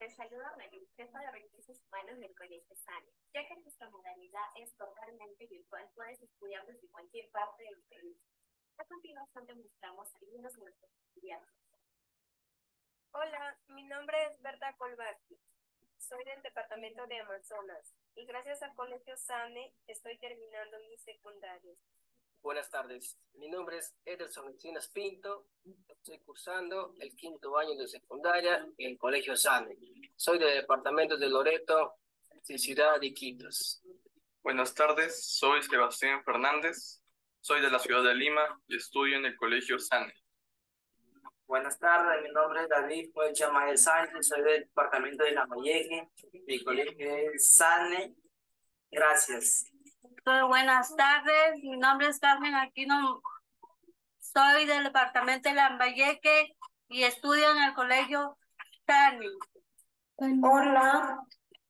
Te saluda la jefa de recursos humanos del Colegio Sane Ya que nuestra modalidad es totalmente virtual, puedes estudiar desde cualquier parte del país. A continuación te mostramos algunos de nuestros estudiantes. Hola, mi nombre es Berta Colbaki. Soy del departamento de Amazonas y gracias al Colegio Sane estoy terminando mis secundarios. Buenas tardes, mi nombre es Ederson Encinas Pinto, estoy cursando el quinto año de secundaria en el Colegio Sane. Soy del departamento de Loreto, Ciudad de Quintos. Buenas tardes, soy Sebastián Fernández, soy de la ciudad de Lima y estudio en el Colegio Sane. Buenas tardes, mi nombre es David Juan Sánchez, soy del departamento de La Malleje, mi colegio es Sane. Gracias buenas tardes, mi nombre es Carmen Aquino, soy del departamento de Lambayeque y estudio en el colegio Tani. Hola,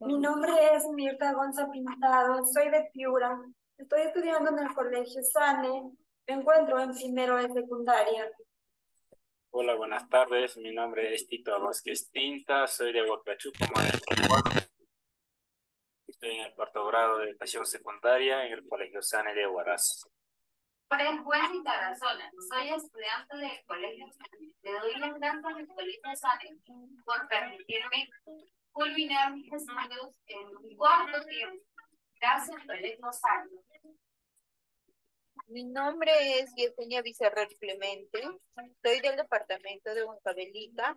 mi nombre es Mirta Gonza Pintado, soy de Piura, estoy estudiando en el colegio Sane, me encuentro en primero de secundaria. Hola, buenas tardes, mi nombre es Tito Vázquez Tinta, soy de de Estoy en el cuarto grado de educación secundaria en el Colegio Sane de Huaraz. Buenas tardes, Tarazona. Soy estudiante del Colegio Sane. Le doy las gracias al Colegio Sane por permitirme culminar mis estudios en un cuarto tiempo. Gracias, Colegio Sane. Mi nombre es Yesenia Vizarral Clemente, soy del departamento de Huancabelica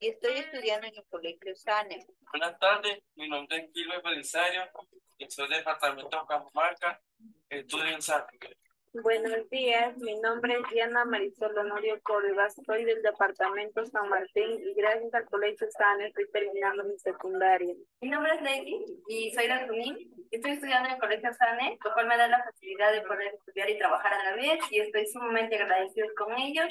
y estoy estudiando en el Colegio SANE. Buenas tardes, mi nombre es Gilbert Belisario, soy del Departamento de estudio en SANE. Buenos días, mi nombre es Diana Marisol Honorio Córdoba, soy del Departamento San Martín y gracias al Colegio SANE estoy terminando mi secundaria. Mi nombre es Lady y soy de Junín, estoy estudiando en el Colegio SANE, lo cual me da la facilidad de poder estudiar y trabajar a la vez y estoy sumamente agradecido con ellos.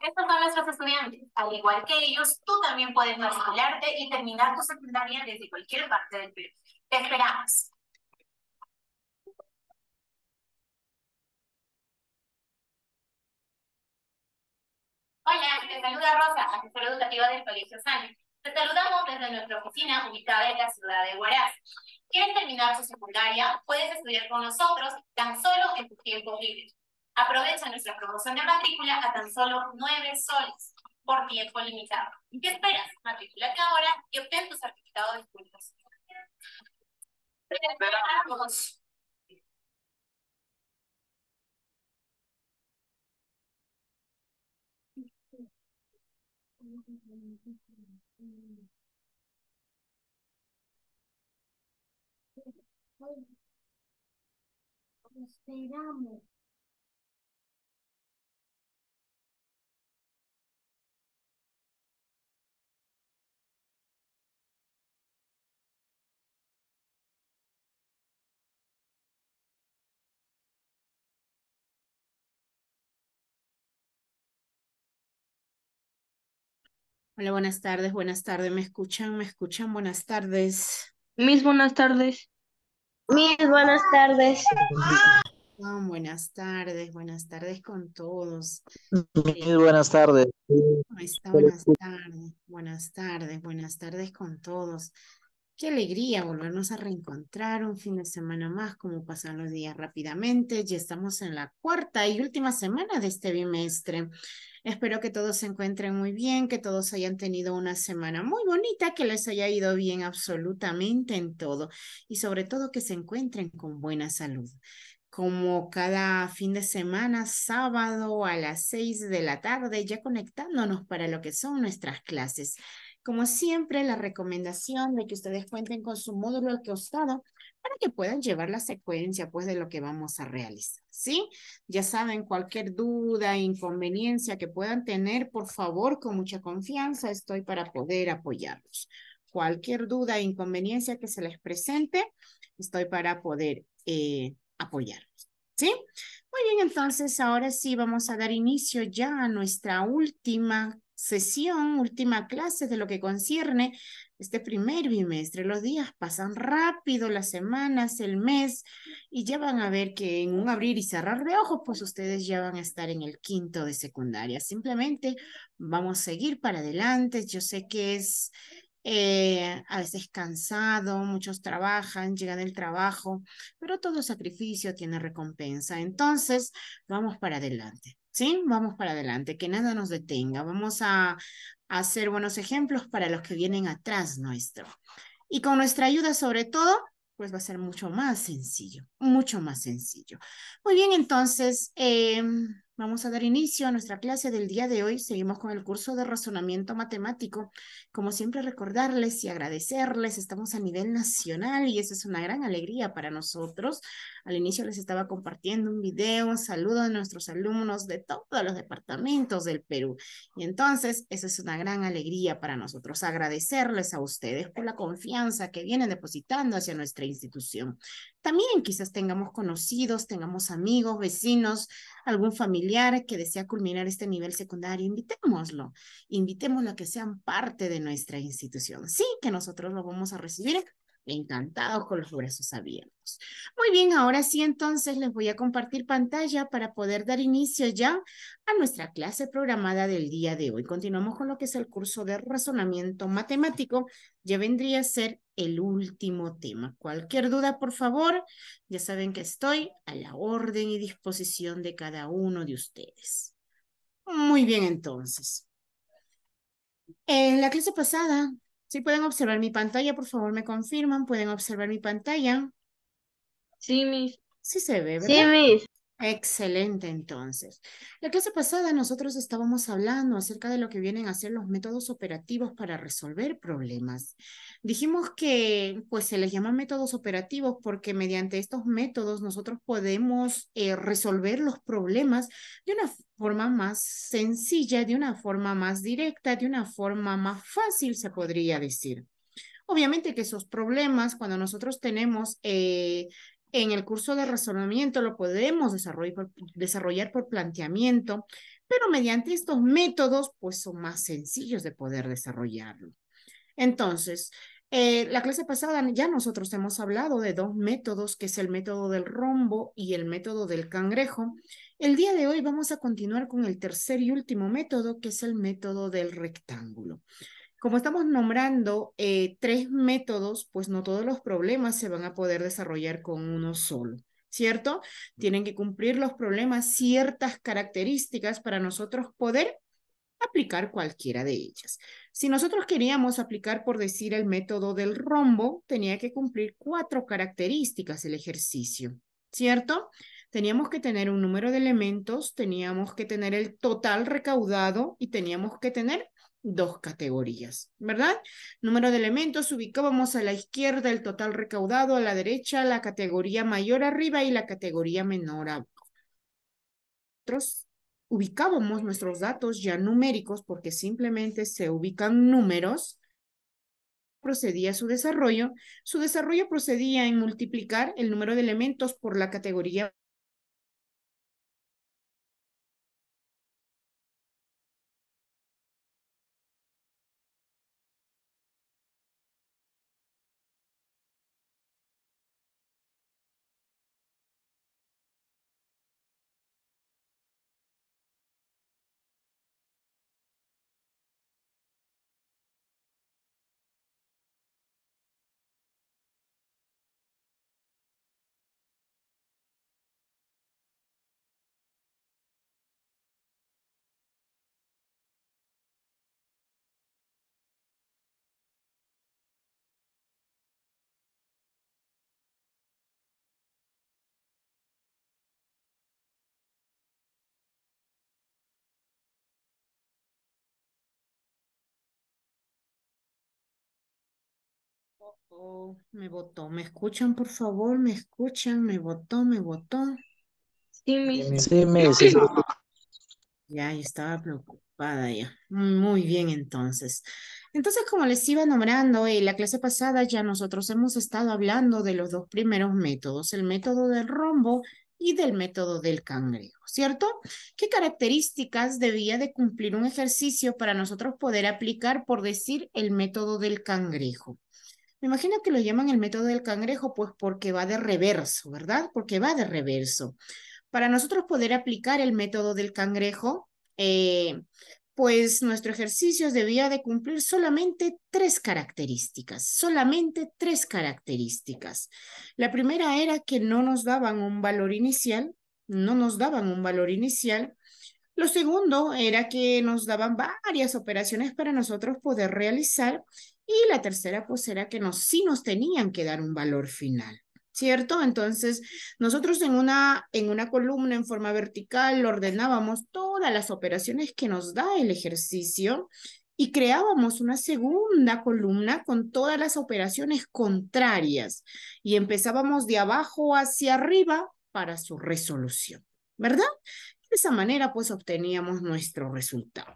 Estos son nuestros estudiantes. Al igual que ellos, tú también puedes matricularte y terminar tu secundaria desde cualquier parte del Perú. Te esperamos. Hola, te saluda Rosa, asesora educativa del Colegio Sánchez. Te saludamos desde nuestra oficina ubicada en la ciudad de Huaraz. ¿Quieres terminar tu secundaria? Puedes estudiar con nosotros tan solo en tus tiempos libres. Aprovecha nuestra promoción de matrícula a tan solo 9 soles por tiempo limitado. ¿Qué esperas? Matrícula que ahora y obtén tu certificado de disculpas. esperamos. esperamos. Hola, buenas tardes, buenas tardes. ¿Me escuchan? ¿Me escuchan? Buenas tardes. Mis buenas tardes. Mis ah, buenas tardes. buenas tardes, buenas tardes con todos. Mis buenas tardes. buenas tardes, buenas tardes, buenas tardes con todos. Qué alegría volvernos a reencontrar un fin de semana más, como pasan los días rápidamente. Ya estamos en la cuarta y última semana de este bimestre. Espero que todos se encuentren muy bien, que todos hayan tenido una semana muy bonita, que les haya ido bien absolutamente en todo y sobre todo que se encuentren con buena salud como cada fin de semana, sábado a las seis de la tarde, ya conectándonos para lo que son nuestras clases. Como siempre, la recomendación de que ustedes cuenten con su módulo al que para que puedan llevar la secuencia pues de lo que vamos a realizar, ¿sí? Ya saben, cualquier duda, inconveniencia que puedan tener, por favor, con mucha confianza estoy para poder apoyarlos. Cualquier duda e inconveniencia que se les presente, estoy para poder eh, apoyarlos, ¿sí? Muy bien, entonces ahora sí vamos a dar inicio ya a nuestra última sesión, última clase de lo que concierne este primer bimestre. Los días pasan rápido, las semanas, el mes, y ya van a ver que en un abrir y cerrar de ojos, pues ustedes ya van a estar en el quinto de secundaria. Simplemente vamos a seguir para adelante. Yo sé que es eh, a veces cansado, muchos trabajan, llegan del trabajo, pero todo sacrificio tiene recompensa. Entonces, vamos para adelante. Vamos para adelante, que nada nos detenga. Vamos a, hacer buenos ejemplos para los que vienen atrás nuestro. Y con nuestra ayuda, sobre todo, pues va a ser mucho más sencillo, mucho más sencillo. Muy bien, entonces, em, Vamos a dar inicio a nuestra clase del día de hoy. Seguimos con el curso de razonamiento matemático. Como siempre, recordarles y agradecerles, estamos a nivel nacional y eso es una gran alegría para nosotros. Al inicio les estaba compartiendo un video, un saludo a nuestros alumnos de todos los departamentos del Perú. Y entonces, esa es una gran alegría para nosotros. Agradecerles a ustedes por la confianza que vienen depositando hacia nuestra institución. También quizás tengamos conocidos, tengamos amigos, vecinos, algún familiar que desea culminar este nivel secundario, invitémoslo, invitémoslo a que sean parte de nuestra institución. Sí, que nosotros lo vamos a recibir encantados con los brazos abiertos. Muy bien, ahora sí entonces les voy a compartir pantalla para poder dar inicio ya a nuestra clase programada del día de hoy. Continuamos con lo que es el curso de razonamiento matemático. Ya vendría a ser el último tema. Cualquier duda, por favor, ya saben que estoy a la orden y disposición de cada uno de ustedes. Muy bien entonces. En la clase pasada si pueden observar mi pantalla, por favor, me confirman. Pueden observar mi pantalla. Sí, Miss. Sí se ve, ¿verdad? Sí, Miss. Excelente, entonces. La clase pasada nosotros estábamos hablando acerca de lo que vienen a ser los métodos operativos para resolver problemas. Dijimos que pues se les llama métodos operativos porque mediante estos métodos nosotros podemos eh, resolver los problemas de una forma más sencilla, de una forma más directa, de una forma más fácil, se podría decir. Obviamente que esos problemas, cuando nosotros tenemos eh, en el curso de razonamiento lo podemos desarrollar por, desarrollar por planteamiento, pero mediante estos métodos, pues son más sencillos de poder desarrollarlo. Entonces, eh, la clase pasada ya nosotros hemos hablado de dos métodos, que es el método del rombo y el método del cangrejo. El día de hoy vamos a continuar con el tercer y último método, que es el método del rectángulo como estamos nombrando eh, tres métodos, pues no todos los problemas se van a poder desarrollar con uno solo, ¿cierto? Tienen que cumplir los problemas ciertas características para nosotros poder aplicar cualquiera de ellas. Si nosotros queríamos aplicar, por decir, el método del rombo, tenía que cumplir cuatro características el ejercicio, ¿cierto? Teníamos que tener un número de elementos, teníamos que tener el total recaudado y teníamos que tener dos categorías, ¿verdad? Número de elementos, ubicábamos a la izquierda el total recaudado, a la derecha la categoría mayor arriba y la categoría menor abajo. Nosotros ubicábamos nuestros datos ya numéricos porque simplemente se ubican números, procedía su desarrollo. Su desarrollo procedía en multiplicar el número de elementos por la categoría Oh, me votó. ¿Me escuchan, por favor? ¿Me escuchan? ¿Me votó? ¿Me votó? Sí, me Sí, Ya, estaba preocupada ya. Muy bien, entonces. Entonces, como les iba nombrando, en eh, la clase pasada ya nosotros hemos estado hablando de los dos primeros métodos, el método del rombo y del método del cangrejo, ¿cierto? ¿Qué características debía de cumplir un ejercicio para nosotros poder aplicar, por decir, el método del cangrejo? Me imagino que lo llaman el método del cangrejo, pues porque va de reverso, ¿verdad? Porque va de reverso. Para nosotros poder aplicar el método del cangrejo, eh, pues nuestro ejercicio debía de cumplir solamente tres características, solamente tres características. La primera era que no nos daban un valor inicial, no nos daban un valor inicial. Lo segundo era que nos daban varias operaciones para nosotros poder realizar y la tercera, pues era que nos, sí nos tenían que dar un valor final. ¿Cierto? Entonces, nosotros en una, en una columna en forma vertical ordenábamos todas las operaciones que nos da el ejercicio y creábamos una segunda columna con todas las operaciones contrarias y empezábamos de abajo hacia arriba para su resolución, ¿verdad? De esa manera pues obteníamos nuestro resultado.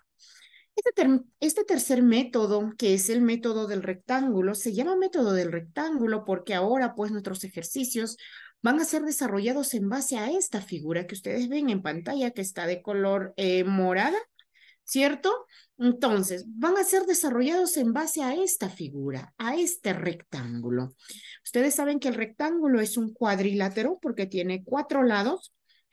Este, este, tercer método, que es el método del rectángulo, se llama método del rectángulo porque ahora pues nuestros ejercicios van a ser desarrollados en base a esta figura que ustedes ven en pantalla, que está de color eh, morada, ¿cierto? Entonces, van a ser desarrollados en base a esta figura, a este rectángulo. Ustedes saben que el rectángulo es un cuadrilátero porque tiene cuatro lados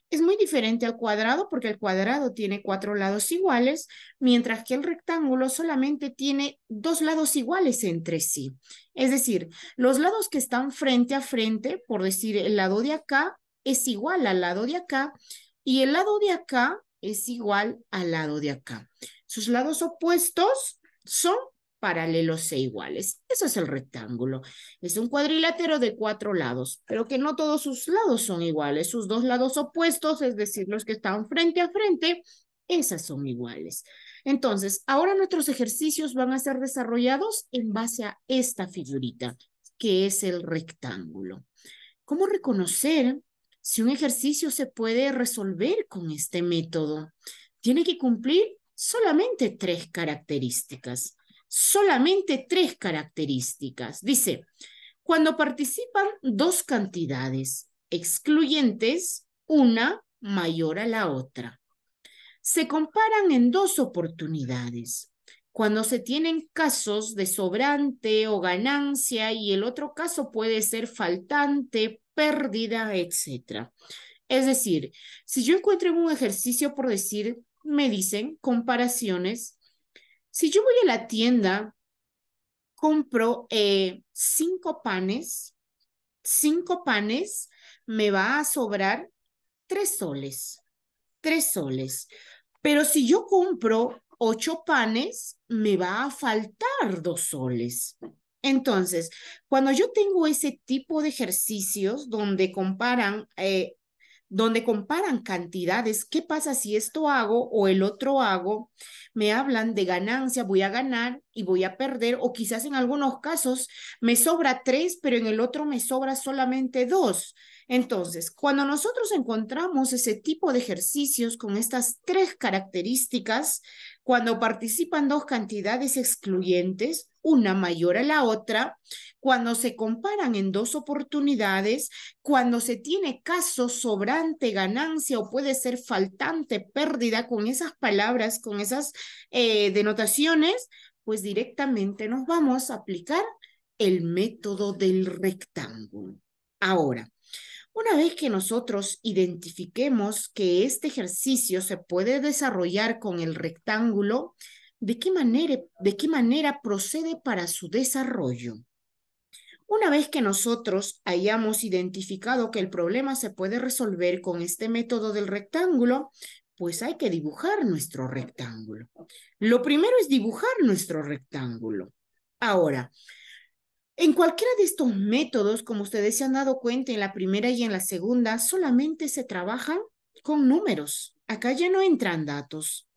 es muy diferente al cuadrado porque el cuadrado tiene cuatro lados iguales, mientras que el rectángulo solamente tiene dos lados iguales entre sí. Es decir, los lados que están frente a frente, por decir, el lado de acá es igual al lado de acá y el lado de acá es igual al lado de acá. Sus lados opuestos son paralelos e iguales. Eso es el rectángulo. Es un cuadrilátero de cuatro lados, pero que no todos sus lados son iguales. Sus dos lados opuestos, es decir, los que están frente a frente, esas son iguales. Entonces, ahora nuestros ejercicios van a ser desarrollados en base a esta figurita, que es el rectángulo. ¿Cómo reconocer si un ejercicio se puede resolver con este método? Tiene que cumplir solamente tres características solamente tres características. Dice, cuando participan dos cantidades excluyentes, una mayor a la otra. Se comparan en dos oportunidades. Cuando se tienen casos de sobrante o ganancia y el otro caso puede ser faltante, pérdida, etc. Es decir, si yo encuentro un ejercicio, por decir, me dicen comparaciones si yo voy a la tienda, compro eh, cinco panes, cinco panes, me va a sobrar tres soles, tres soles. Pero si yo compro ocho panes, me va a faltar dos soles. Entonces, cuando yo tengo ese tipo de ejercicios donde comparan eh, donde comparan cantidades. ¿Qué pasa si esto hago o el otro hago? Me hablan de ganancia, voy a ganar y voy a perder, o quizás en algunos casos me sobra tres, pero en el otro me sobra solamente dos. Entonces, cuando nosotros encontramos ese tipo de ejercicios con estas tres características, cuando participan dos cantidades excluyentes, una mayor a la otra, cuando se comparan en dos oportunidades, cuando se tiene caso sobrante ganancia o puede ser faltante pérdida con esas palabras, con esas eh, denotaciones, pues directamente nos vamos a aplicar el método del rectángulo. Ahora, una vez que nosotros identifiquemos que este ejercicio se puede desarrollar con el rectángulo, de qué manera, procede para su desarrollo. Una vez que nosotros hayamos identificado que el problema se puede resolver con este método del rectángulo, pues hay que dibujar nuestro rectángulo. Lo primero es dibujar nuestro rectángulo. Ahora, en cualquiera de estos métodos, como ustedes se han dado cuenta en la primera y en la segunda, solamente se trabajan con números. Acá ya no entran datos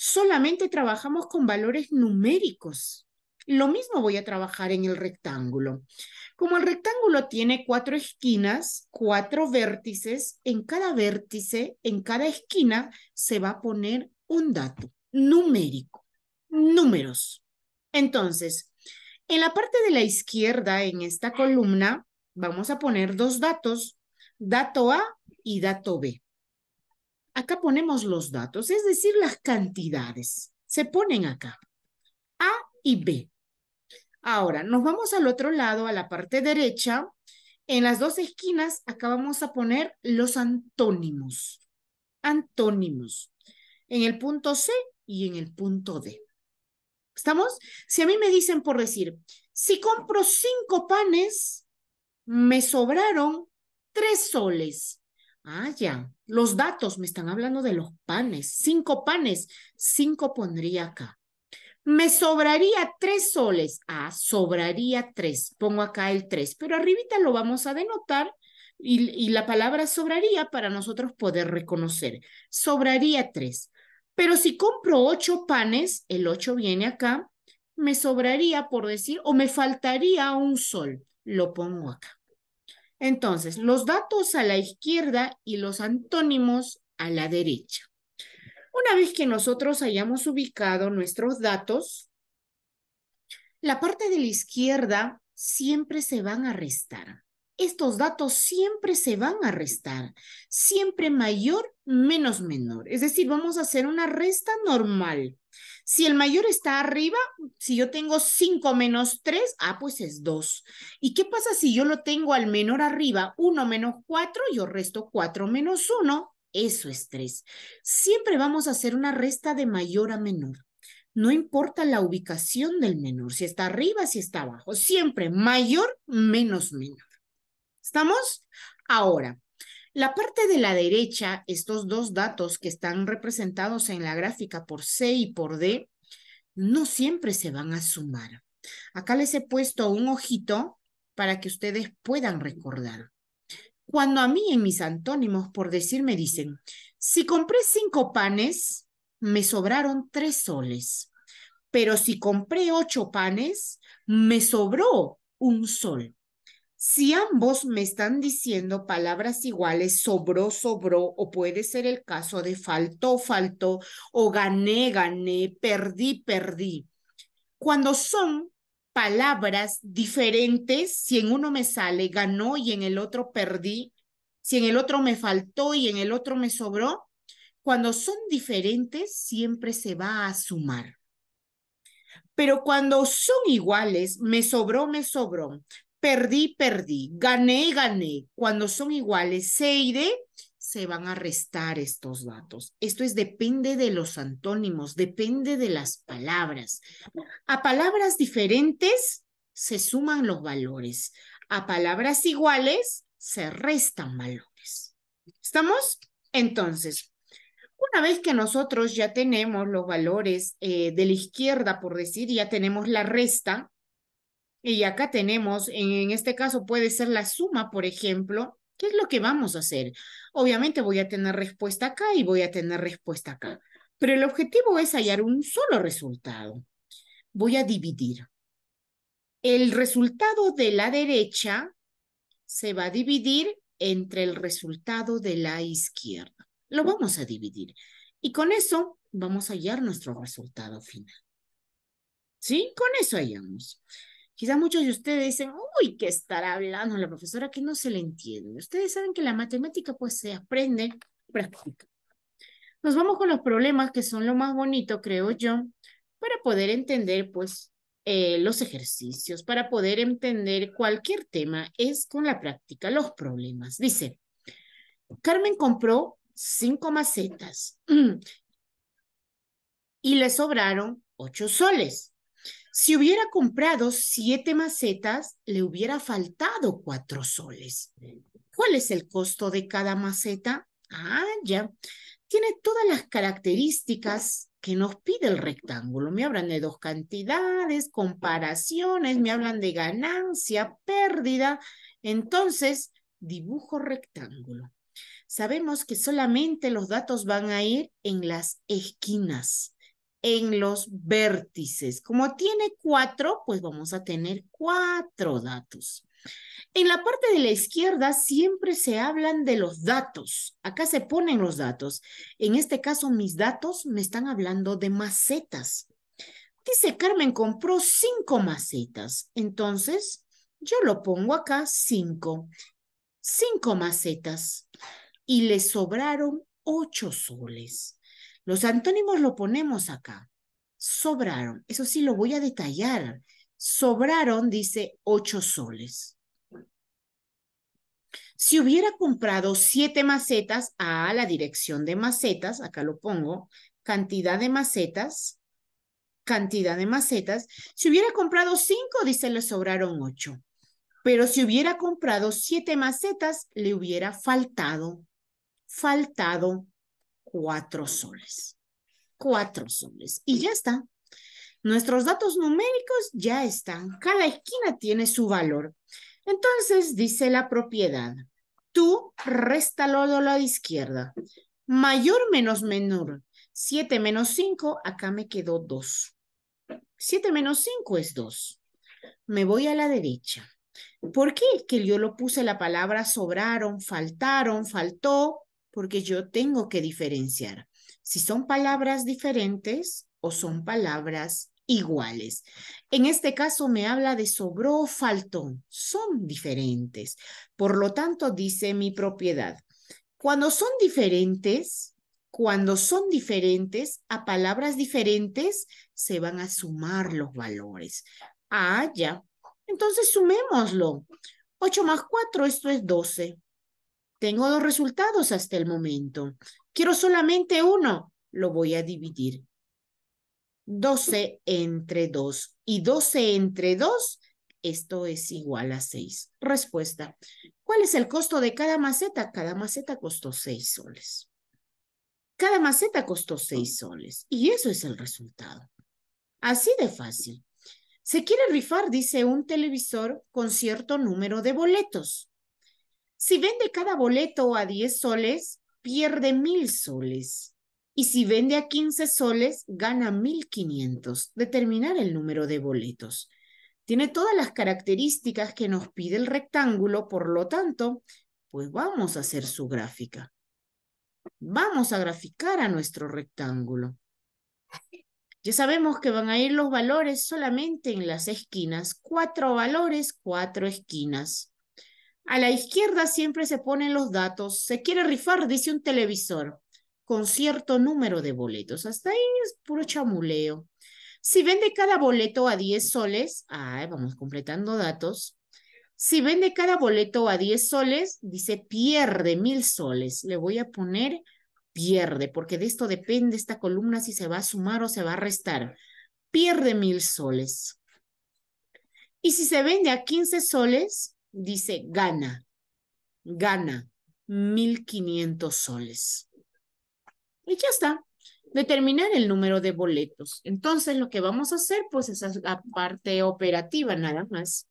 solamente trabajamos con valores numéricos. Lo mismo voy a trabajar en el rectángulo. Como el rectángulo tiene cuatro esquinas, cuatro vértices, en cada vértice, en cada esquina, se va a poner un dato numérico, números. Entonces, en la parte de la izquierda, en esta columna, vamos a poner dos datos, dato A y dato B. Acá ponemos los datos, es decir, las cantidades. Se ponen acá, A y B. Ahora, nos vamos al otro lado, a la parte derecha. En las dos esquinas, acá vamos a poner los antónimos. Antónimos. En el punto C y en el punto D. ¿Estamos? Si a mí me dicen por decir, si compro cinco panes, me sobraron tres soles. Ah, ya. Los datos me están hablando de los panes. Cinco panes. Cinco pondría acá. Me sobraría tres soles. Ah, sobraría tres. Pongo acá el tres, pero arribita lo vamos a denotar y, y la palabra sobraría para nosotros poder reconocer. Sobraría tres. Pero si compro ocho panes, el ocho viene acá, me sobraría, por decir, o me faltaría un sol. Lo pongo acá. Entonces, los datos a la izquierda y los antónimos a la derecha. Una vez que nosotros hayamos ubicado nuestros datos, la parte de la izquierda siempre se van a restar. Estos datos siempre se van a restar, siempre mayor menos menor. Es decir, vamos a hacer una resta normal. Si el mayor está arriba, si yo tengo 5 menos 3, ah, pues es 2. ¿Y qué pasa si yo lo tengo al menor arriba? 1 menos 4, yo resto 4 menos 1, eso es 3. Siempre vamos a hacer una resta de mayor a menor. No importa la ubicación del menor, si está arriba, si está abajo. Siempre mayor menos menor. ¿Estamos? Ahora, la parte de la derecha, estos dos datos que están representados en la gráfica por C y por D, no siempre se van a sumar. Acá les he puesto un ojito para que ustedes puedan recordar. Cuando a mí en mis antónimos, por decir, me dicen, si compré cinco panes, me sobraron tres soles. Pero si compré ocho panes, me sobró un sol. Si ambos me están diciendo palabras iguales, sobró, sobró, o puede ser el caso de faltó, faltó, o gané, gané, perdí, perdí. Cuando son palabras diferentes, si en uno me sale ganó y en el otro perdí, si en el otro me faltó y en el otro me sobró, cuando son diferentes siempre se va a sumar. Pero cuando son iguales, me sobró, me sobró, perdí, perdí, gané, gané. Cuando son iguales, D, se van a restar estos datos. Esto es depende de los antónimos, depende de las palabras. A palabras diferentes se suman los valores. A palabras iguales se restan valores. ¿Estamos? Entonces, una vez que nosotros ya tenemos los valores eh, de la izquierda, por decir, ya tenemos la resta, y acá tenemos, en este caso puede ser la suma, por ejemplo, ¿qué es lo que vamos a hacer? Obviamente voy a tener respuesta acá y voy a tener respuesta acá, pero el objetivo es hallar un solo resultado. Voy a dividir. El resultado de la derecha se va a dividir entre el resultado de la izquierda. Lo vamos a dividir. Y con eso vamos a hallar nuestro resultado final. ¿Sí? Con eso hallamos. Quizás muchos de ustedes dicen, uy, ¿qué estará hablando la profesora que no se le entiende? Ustedes saben que la matemática pues se aprende práctica. Nos vamos con los problemas que son lo más bonito, creo yo, para poder entender pues eh, los ejercicios, para poder entender cualquier tema, es con la práctica, los problemas. Dice, Carmen compró cinco macetas y le sobraron ocho soles. Si hubiera comprado siete macetas, le hubiera faltado cuatro soles. ¿Cuál es el costo de cada maceta? Ah, ya. Tiene todas las características que nos pide el rectángulo. Me hablan de dos cantidades, comparaciones, me hablan de ganancia, pérdida. Entonces, dibujo rectángulo. Sabemos que solamente los datos van a ir en las esquinas en los vértices. Como tiene cuatro, pues vamos a tener cuatro datos. En la parte de la izquierda siempre se hablan de los datos. Acá se ponen los datos. En este caso, mis datos me están hablando de macetas. Dice Carmen compró cinco macetas. Entonces, yo lo pongo acá, cinco. Cinco macetas. Y le sobraron ocho soles. Los antónimos lo ponemos acá. Sobraron, eso sí lo voy a detallar. Sobraron, dice, ocho soles. Si hubiera comprado siete macetas a la dirección de macetas, acá lo pongo, cantidad de macetas, cantidad de macetas. Si hubiera comprado cinco, dice, le sobraron ocho. Pero si hubiera comprado siete macetas, le hubiera faltado, faltado cuatro soles. Cuatro soles. Y ya está. Nuestros datos numéricos ya están. Cada esquina tiene su valor. Entonces dice la propiedad. Tú lo de la izquierda. Mayor menos menor. siete menos cinco, acá me quedó dos, siete menos cinco es dos. Me voy a la derecha. ¿Por qué? Que yo lo puse la palabra sobraron, faltaron, faltó, porque yo tengo que diferenciar si son palabras diferentes o son palabras iguales. En este caso me habla de sobró o faltó. son diferentes. Por lo tanto, dice mi propiedad, cuando son diferentes, cuando son diferentes a palabras diferentes, se van a sumar los valores. Ah, ya. Entonces sumémoslo. 8 más 4, esto es 12. Tengo dos resultados hasta el momento. Quiero solamente uno. Lo voy a dividir. 12 entre 2 y 12 entre 2, esto es igual a 6. Respuesta. ¿Cuál es el costo de cada maceta? Cada maceta costó 6 soles. Cada maceta costó 6 soles y eso es el resultado. Así de fácil. Se quiere rifar, dice un televisor, con cierto número de boletos. Si vende cada boleto a 10 soles, pierde 1000 soles. Y si vende a 15 soles, gana 1500. Determinar el número de boletos. Tiene todas las características que nos pide el rectángulo, por lo tanto, pues vamos a hacer su gráfica. Vamos a graficar a nuestro rectángulo. Ya sabemos que van a ir los valores solamente en las esquinas. Cuatro valores, cuatro esquinas. A la izquierda siempre se ponen los datos. Se quiere rifar, dice un televisor, con cierto número de boletos. Hasta ahí es puro chamuleo. Si vende cada boleto a 10 soles, vamos completando datos. Si vende cada boleto a 10 soles, dice pierde mil soles. Le voy a poner pierde, porque de esto depende esta columna si se va a sumar o se va a restar. Pierde mil soles. Y si se vende a 15 soles, dice gana, gana 1500 soles. Y ya está, determinar el número de boletos. Entonces lo que vamos a hacer pues es la parte operativa nada más.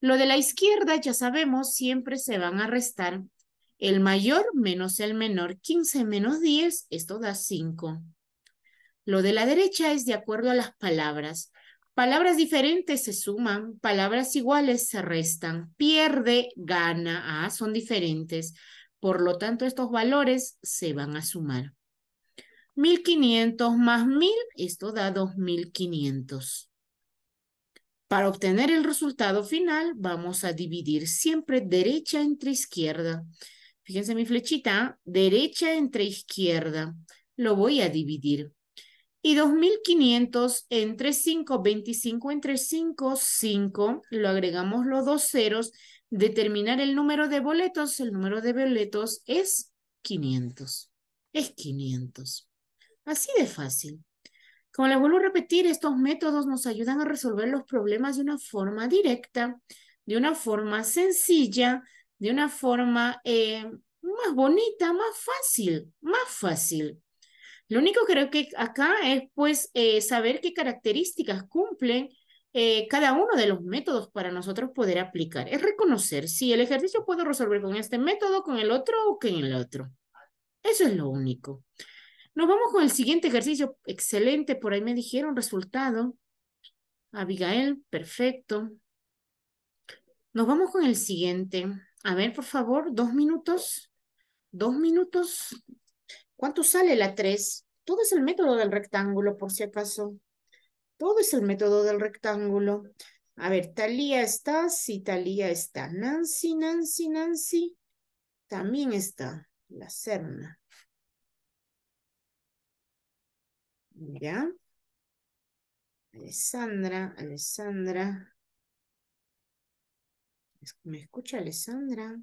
Lo de la izquierda ya sabemos, siempre se van a restar el mayor menos el menor, 15 menos 10, esto da 5. Lo de la derecha es de acuerdo a las palabras. Palabras diferentes se suman, palabras iguales se restan, pierde, gana, ah, son diferentes. Por lo tanto, estos valores se van a sumar. 1500 más 1000, esto da 2500. Para obtener el resultado final, vamos a dividir siempre derecha entre izquierda. Fíjense mi flechita, derecha entre izquierda. Lo voy a dividir y 2.500 entre 5, 25 entre 5, 5, lo agregamos los dos ceros, determinar el número de boletos, el número de boletos es 500, es 500. Así de fácil. Como les vuelvo a repetir, estos métodos nos ayudan a resolver los problemas de una forma directa, de una forma sencilla, de una forma eh, más bonita, más fácil, más fácil. Lo único que creo que acá es pues eh, saber qué características cumplen eh, cada uno de los métodos para nosotros poder aplicar. Es reconocer si el ejercicio puedo resolver con este método, con el otro o con el otro. Eso es lo único. Nos vamos con el siguiente ejercicio. Excelente, por ahí me dijeron resultado. Abigail, perfecto. Nos vamos con el siguiente. A ver, por favor, dos minutos. Dos minutos. ¿Cuánto sale la 3? Todo es el método del rectángulo, por si acaso. Todo es el método del rectángulo. A ver, Talía está, sí, Talía está. Nancy, Nancy, Nancy. También está la Serna. Ya. Alessandra, Alessandra. ¿Me escucha Alessandra?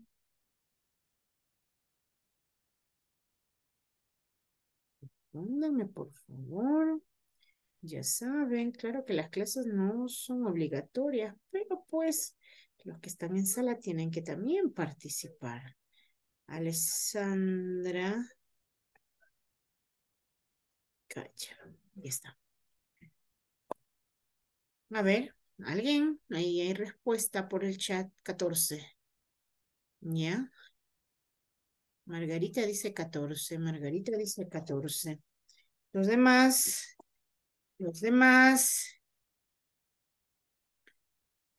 respóndame, por favor. Ya saben, claro que las clases no son obligatorias, pero pues los que están en sala tienen que también participar. Alessandra. Cacha, ya está. A ver, ¿alguien? Ahí hay respuesta por el chat 14. ¿Ya? Margarita dice 14, Margarita dice 14. Los demás, los demás.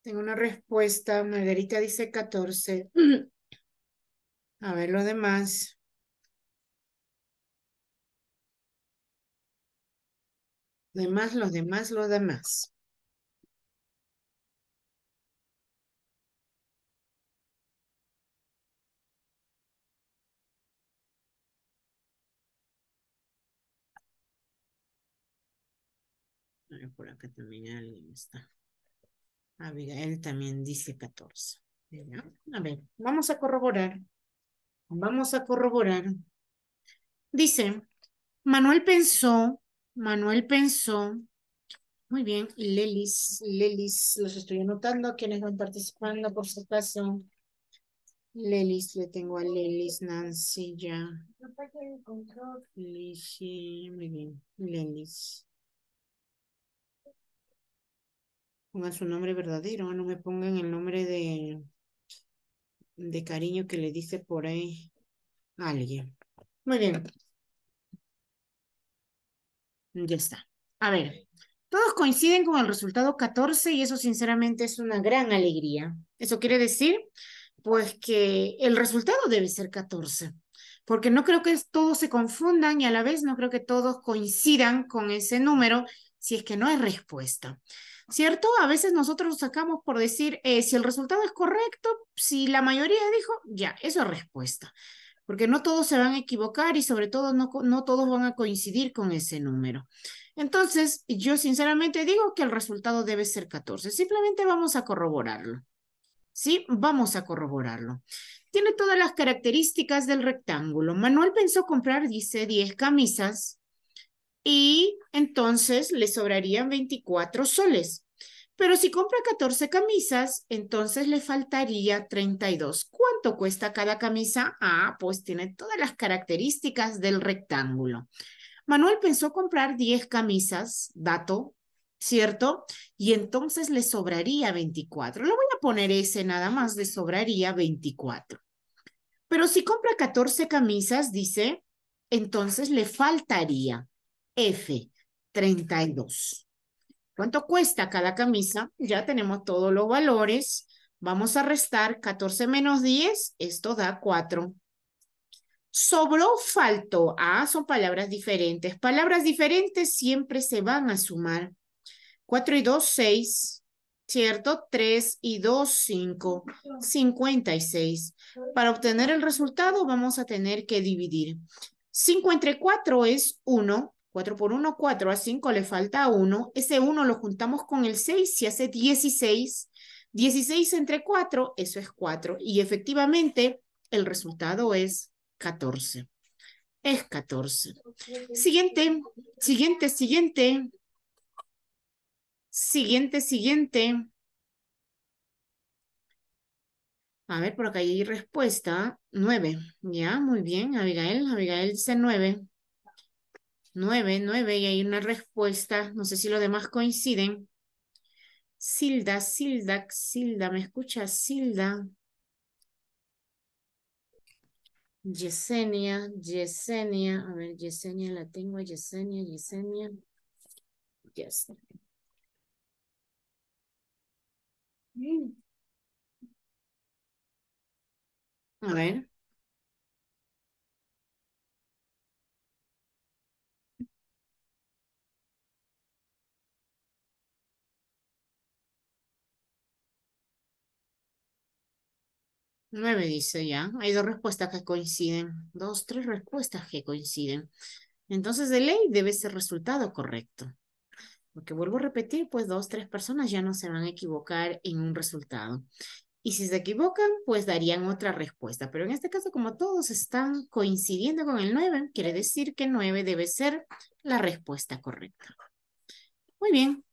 Tengo una respuesta, Margarita dice 14. A ver los demás. Los Demás, los demás, los demás. por acá también alguien está. Abigail también dice 14. Ah, a ver, vamos a corroborar. Vamos a corroborar. Dice, Manuel pensó, Manuel pensó. Muy bien, Lelis, Lelis, los estoy anotando, quienes van participando por su caso Lelis, le tengo a Lelis, Nancy ya. sí, muy bien, Lelis. pongan su nombre verdadero, no me pongan el nombre de, de cariño que le dice por ahí alguien. Muy bien. Ya está. A ver, todos coinciden con el resultado 14 y eso sinceramente es una gran alegría. Eso quiere decir, pues que el resultado debe ser 14, porque no creo que todos se confundan y a la vez no creo que todos coincidan con ese número si es que no hay respuesta. ¿cierto? A veces nosotros sacamos por decir, eh, si el resultado es correcto, si la mayoría dijo, ya, eso es respuesta, porque no todos se van a equivocar y sobre todo no, no todos van a coincidir con ese número. Entonces, yo sinceramente digo que el resultado debe ser 14, simplemente vamos a corroborarlo. ¿sí? Vamos a corroborarlo. Tiene todas las características del rectángulo. Manuel pensó comprar, dice, 10 camisas, y entonces le sobrarían 24 soles. Pero si compra 14 camisas, entonces le faltaría 32. ¿Cuánto cuesta cada camisa? Ah, pues tiene todas las características del rectángulo. Manuel pensó comprar 10 camisas, dato, ¿cierto? Y entonces le sobraría 24. Le voy a poner ese nada más, le sobraría 24. Pero si compra 14 camisas, dice, entonces le faltaría F32. ¿Cuánto cuesta cada camisa? Ya tenemos todos los valores. Vamos a restar 14 menos 10, esto da 4. Sobró, faltó. Ah, son palabras diferentes. Palabras diferentes siempre se van a sumar. 4 y 2, 6, ¿cierto? 3 y 2, 5, 56. Para obtener el resultado vamos a tener que dividir. 5 entre 4 es 1, 4 por 1, 4 a 5 le falta 1. Ese 1 lo juntamos con el 6 y hace 16. 16 entre 4, eso es 4. Y efectivamente el resultado es 14. Es 14. Siguiente, siguiente, siguiente. Siguiente, siguiente. A ver, por acá hay respuesta. 9. Ya, muy bien, Abigail. Abigail dice 9. Nueve, nueve, y hay una respuesta, no sé si los demás coinciden. Silda, Silda, Silda, ¿me escucha Silda. Yesenia, Yesenia, a ver, Yesenia la tengo, Yesenia, Yesenia. Yesenia. A ver. 9 dice ya. Hay dos respuestas que coinciden. Dos, tres respuestas que coinciden. Entonces, de ley debe ser resultado correcto. Porque vuelvo a repetir, pues dos, tres personas ya no se van a equivocar en un resultado. Y si se equivocan, pues darían otra respuesta. Pero en este caso, como todos están coincidiendo con el 9, quiere decir que 9 debe ser la respuesta correcta. Muy bien.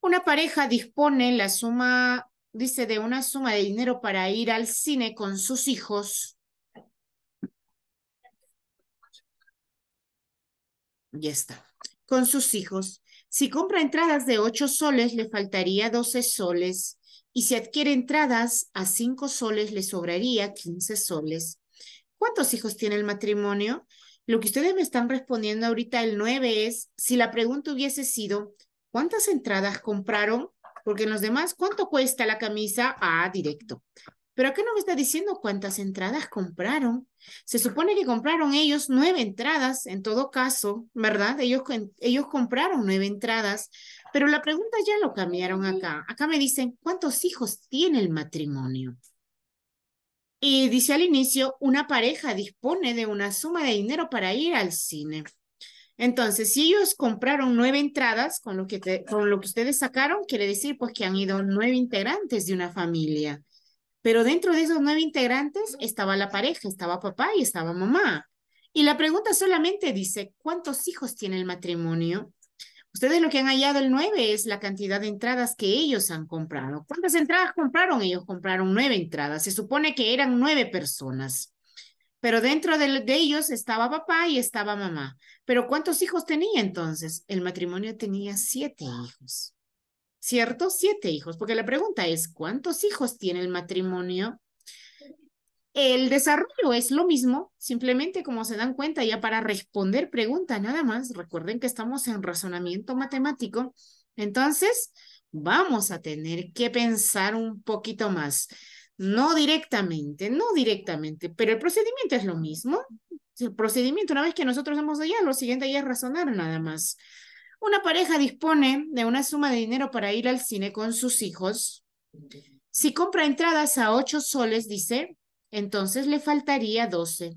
Una pareja dispone la suma dice, de una suma de dinero para ir al cine con sus hijos. Ya está. Con sus hijos. Si compra entradas de 8 soles, le faltaría 12 soles. Y si adquiere entradas a 5 soles, le sobraría 15 soles. ¿Cuántos hijos tiene el matrimonio? Lo que ustedes me están respondiendo ahorita, el 9, es, si la pregunta hubiese sido, ¿cuántas entradas compraron? Porque en los demás, ¿cuánto cuesta la camisa? Ah, directo. Pero acá no me está diciendo cuántas entradas compraron. Se supone que compraron ellos nueve entradas, en todo caso, ¿verdad? Ellos, ellos compraron nueve entradas, pero la pregunta ya lo cambiaron acá. Acá me dicen, ¿cuántos hijos tiene el matrimonio? Y dice al inicio, una pareja dispone de una suma de dinero para ir al cine. Entonces, si ellos compraron nueve entradas con lo que, con lo que ustedes sacaron, quiere decir pues que han ido nueve integrantes de una familia. Pero dentro de esos nueve integrantes estaba la pareja, estaba papá y estaba mamá. Y la pregunta solamente dice, ¿cuántos hijos tiene el matrimonio? Ustedes lo que han hallado el nueve es la cantidad de entradas que ellos han comprado. ¿Cuántas entradas compraron? Ellos compraron nueve entradas. Se supone que eran nueve personas pero dentro de, ellos estaba papá y estaba mamá. Pero ¿cuántos hijos tenía entonces? El matrimonio tenía siete hijos, ¿cierto? Siete hijos, porque la pregunta es, ¿cuántos hijos tiene el matrimonio? El desarrollo es lo mismo, simplemente como se dan cuenta ya para responder pregunta nada más, recuerden que estamos en razonamiento matemático, entonces vamos a tener que pensar un poquito más. No directamente, no directamente, pero el procedimiento es lo mismo. El procedimiento, una vez que nosotros hemos allá, lo siguiente ya es razonar nada más. Una pareja dispone de una suma de dinero para ir al cine con sus hijos. Si compra entradas a 8 soles, dice, entonces le faltaría 12.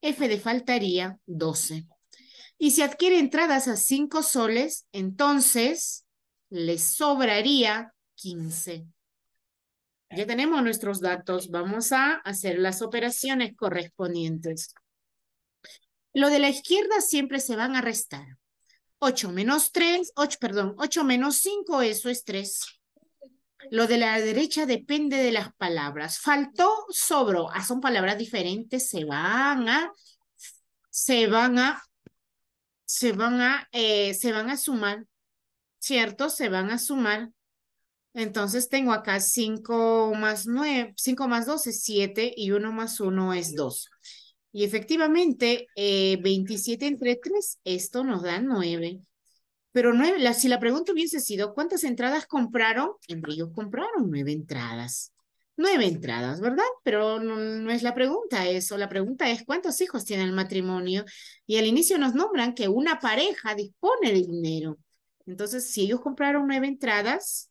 F de faltaría 12. Y si adquiere entradas a 5 soles, entonces le sobraría 15. Ya tenemos nuestros datos. Vamos a hacer las operaciones correspondientes. Lo de la izquierda siempre se van a restar. 8 menos 3, 8, perdón, 8 menos 5, eso es 3. Lo de la derecha depende de las palabras. Faltó, sobró. Ah, son palabras diferentes, se van a, se van a, se van a, eh, se van a sumar, ¿cierto? Se van a sumar. Entonces tengo acá 5 más 9, 5 más 2 es 7 y 1 más 1 es 2. Y efectivamente, eh, 27 entre 3, esto nos da 9. Pero 9, si la pregunta hubiese sido, ¿cuántas entradas compraron? En compraron 9 entradas. 9 entradas, ¿verdad? Pero no, no es la pregunta eso. La pregunta es, ¿cuántos hijos tiene el matrimonio? Y al inicio nos nombran que una pareja dispone de dinero. Entonces, si ellos compraron 9 entradas,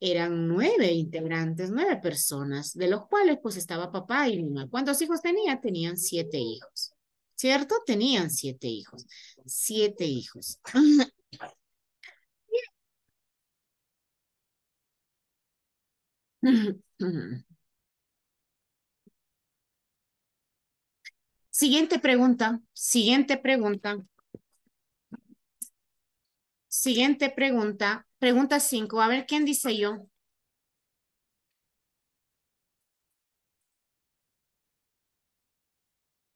eran nueve integrantes, nueve personas, de los cuales pues estaba papá y mamá. ¿Cuántos hijos tenía? Tenían siete hijos, ¿cierto? Tenían siete hijos, siete hijos. Siguiente pregunta, siguiente pregunta. Siguiente pregunta, Pregunta 5. A ver quién dice yo.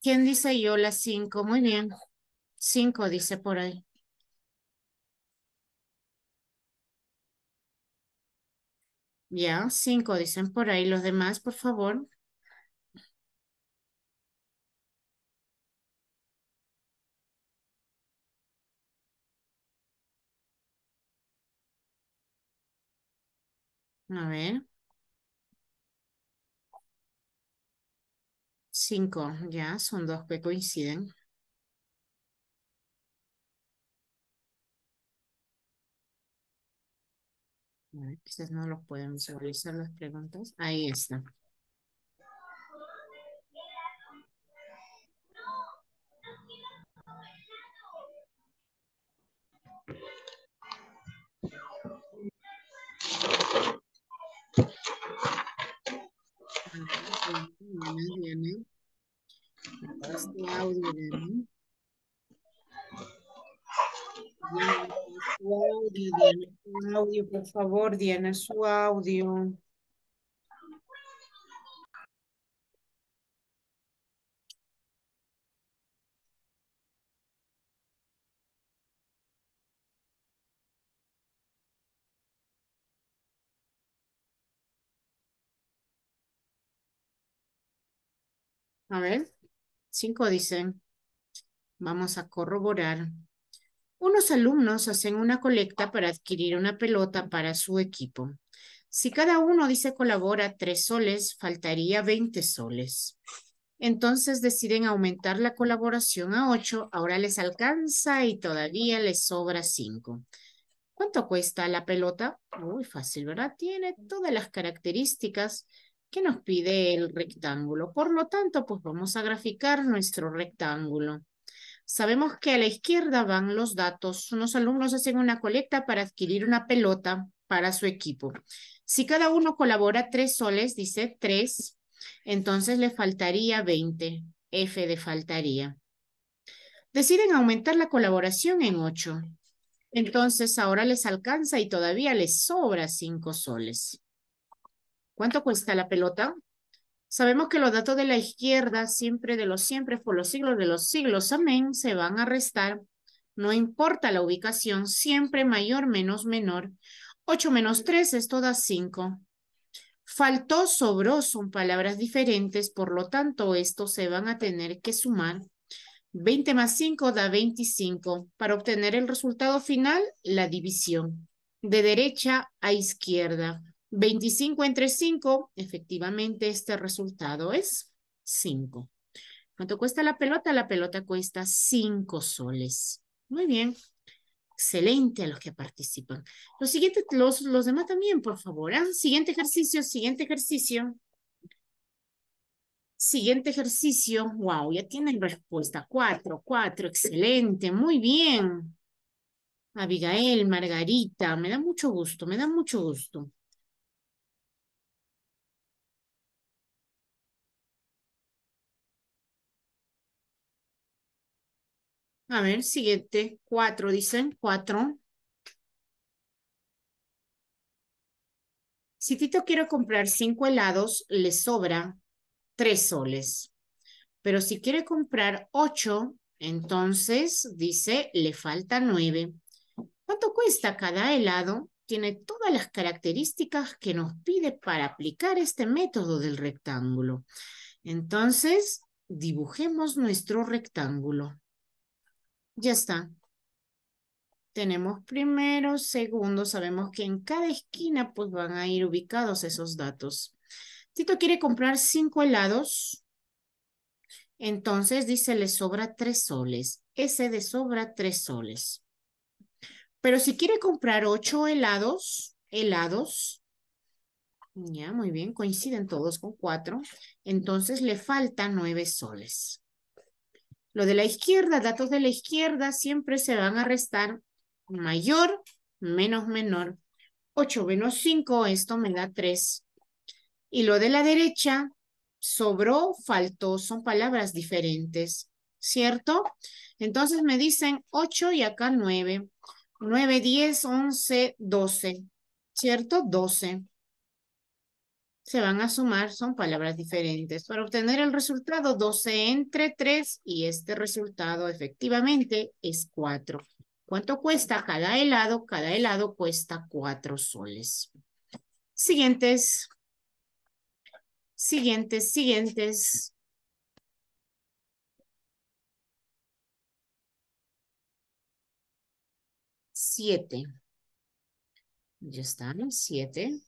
¿Quién dice yo la 5? Muy bien. 5 dice por ahí. Ya, 5 dicen por ahí. Los demás, por favor. A ver. Cinco, ya, son dos que coinciden. Quizás no los pueden visualizar las preguntas. Ahí está. viene. Ah, ¿eh? este audio audio, su audio, por favor, Diana, su audio. A ver, cinco dicen, vamos a corroborar. Unos alumnos hacen una colecta para adquirir una pelota para su equipo. Si cada uno dice colabora tres soles, faltaría 20 soles. Entonces deciden aumentar la colaboración a ocho, ahora les alcanza y todavía les sobra cinco. ¿Cuánto cuesta la pelota? Muy fácil, ¿verdad? Tiene todas las características que nos pide el rectángulo. Por lo tanto, pues vamos a graficar nuestro rectángulo. Sabemos que a la izquierda van los datos. Unos alumnos hacen una colecta para adquirir una pelota para su equipo. Si cada uno colabora tres soles, dice tres, entonces le faltaría 20. F de faltaría. Deciden aumentar la colaboración en 8. Entonces ahora les alcanza y todavía les sobra cinco soles. ¿Cuánto cuesta la pelota? Sabemos que los datos de la izquierda, siempre de los siempre, por los siglos de los siglos, amén, se van a restar. No importa la ubicación, siempre mayor menos menor. 8 menos 3 es da 5. Faltó, sobró, son palabras diferentes, por lo tanto, estos se van a tener que sumar. 20 más 5 da 25. Para obtener el resultado final, la división. De derecha a izquierda. 25 entre 5, efectivamente este resultado es 5. ¿Cuánto cuesta la pelota? La pelota cuesta 5 soles. Muy bien. Excelente a los que participan. Los siguientes, los, demás también, por favor. ¿ah? Siguiente ejercicio, siguiente ejercicio. Siguiente ejercicio. Wow, ya tienen respuesta. Cuatro, cuatro. Excelente. Muy bien. Abigail, Margarita, me da mucho gusto, me da mucho gusto. A ver, siguiente. Cuatro, dicen. Cuatro. Si Tito quiere comprar cinco helados, le sobra tres soles. Pero si quiere comprar ocho, entonces dice, le falta nueve. ¿Cuánto cuesta cada helado? Tiene todas las características que nos pide para aplicar este método del rectángulo. Entonces, dibujemos nuestro rectángulo. Ya está. Tenemos primero, segundo, sabemos que en cada esquina pues van a ir ubicados esos datos. Tito quiere comprar cinco helados. Entonces dice, le sobra tres soles. Ese de sobra tres soles. Pero si quiere comprar ocho helados, helados, ya, muy bien, coinciden todos con cuatro. Entonces le falta nueve soles. Lo de la izquierda, datos de la izquierda siempre se van a restar mayor menos menor. 8 menos 5, esto me da 3. Y lo de la derecha, sobró, faltó, son palabras diferentes, ¿cierto? Entonces me dicen 8 y acá 9. 9, 10, 11, 12, ¿cierto? 12 se van a sumar, son palabras diferentes. Para obtener el resultado, 12 entre 3 y este resultado efectivamente es 4. ¿Cuánto cuesta cada helado? Cada helado cuesta 4 soles. Siguientes. Siguientes, siguientes. Siete. Ya están, siete.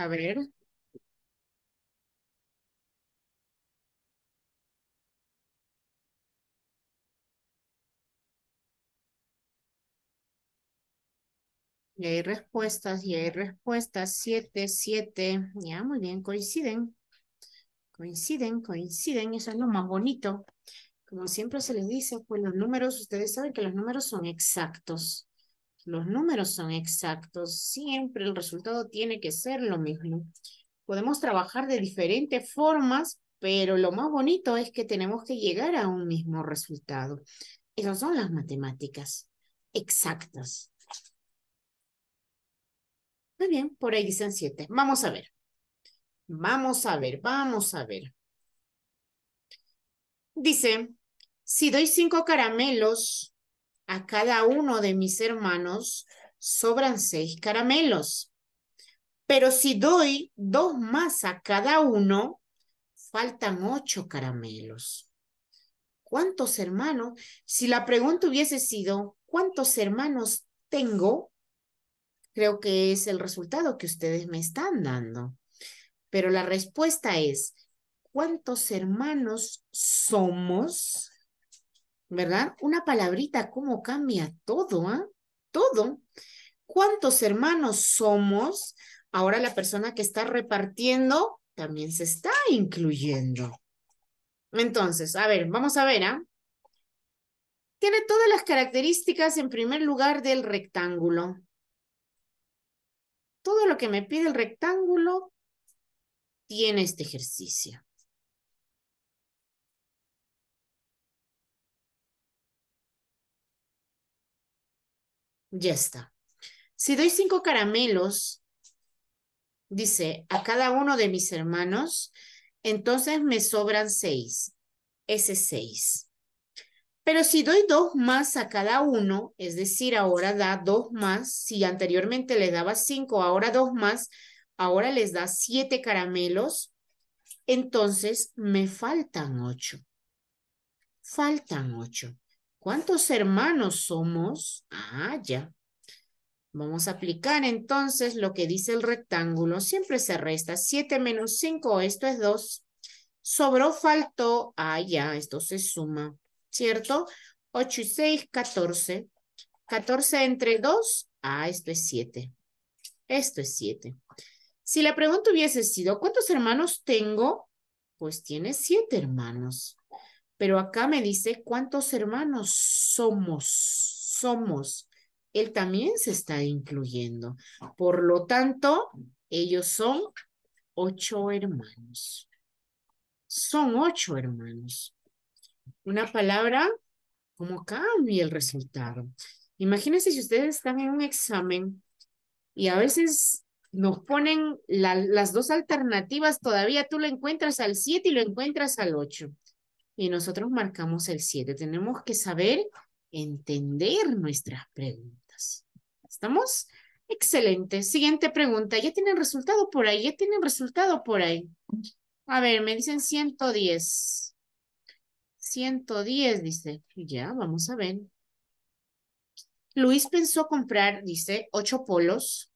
A ver. Y hay respuestas, y hay respuestas. Siete, siete. Ya, muy bien, coinciden. Coinciden, coinciden. Eso es lo más bonito. Como siempre se les dice, pues los números, ustedes saben que los números son exactos los números son exactos, siempre el resultado tiene que ser lo mismo. Podemos trabajar de diferentes formas, pero lo más bonito es que tenemos que llegar a un mismo resultado. Esas son las matemáticas exactas. Muy bien, por ahí dicen siete. Vamos a ver. Vamos a ver, vamos a ver. Dice, si doy cinco caramelos a cada uno de mis hermanos sobran seis caramelos. Pero si doy dos más a cada uno, faltan ocho caramelos. ¿Cuántos hermanos? Si la pregunta hubiese sido, ¿cuántos hermanos tengo? Creo que es el resultado que ustedes me están dando. Pero la respuesta es, ¿cuántos hermanos somos? ¿verdad? Una palabrita, ¿cómo cambia todo? ¿eh? Todo. ¿Cuántos hermanos somos? Ahora la persona que está repartiendo también se está incluyendo. Entonces, a ver, vamos a ver, ¿ah? Tiene todas las características en primer lugar del rectángulo. Todo lo que me pide el rectángulo tiene este ejercicio. Ya está. Si doy cinco caramelos, dice, a cada uno de mis hermanos, entonces me sobran seis. Ese seis. Pero si doy dos más a cada uno, es decir, ahora da dos más, si anteriormente le daba cinco, ahora dos más, ahora les da siete caramelos, entonces me faltan ocho. Faltan ocho. ¿Cuántos hermanos somos? Ah, ya. Vamos a aplicar entonces lo que dice el rectángulo. Siempre se resta. 7 menos 5, esto es 2. Sobró, faltó. Ah, ya, esto se suma. ¿Cierto? 8 y 6, 14. 14 entre 2. Ah, esto es 7. Esto es 7. Si la pregunta hubiese sido, ¿cuántos hermanos tengo? Pues tiene 7 hermanos. Pero acá me dice cuántos hermanos somos, somos. Él también se está incluyendo. Por lo tanto, ellos son ocho hermanos. Son ocho hermanos. Una palabra, como cambia el resultado? Imagínense si ustedes están en un examen y a veces nos ponen las dos alternativas, todavía tú lo encuentras al siete y lo encuentras al ocho y nosotros marcamos el 7. Tenemos que saber entender nuestras preguntas. ¿Estamos? Excelente. Siguiente pregunta. ¿Ya tienen resultado por ahí? ¿Ya tienen resultado por ahí? A ver, me dicen 110. 110, dice. Ya, vamos a ver. Luis pensó comprar, dice, ocho polos.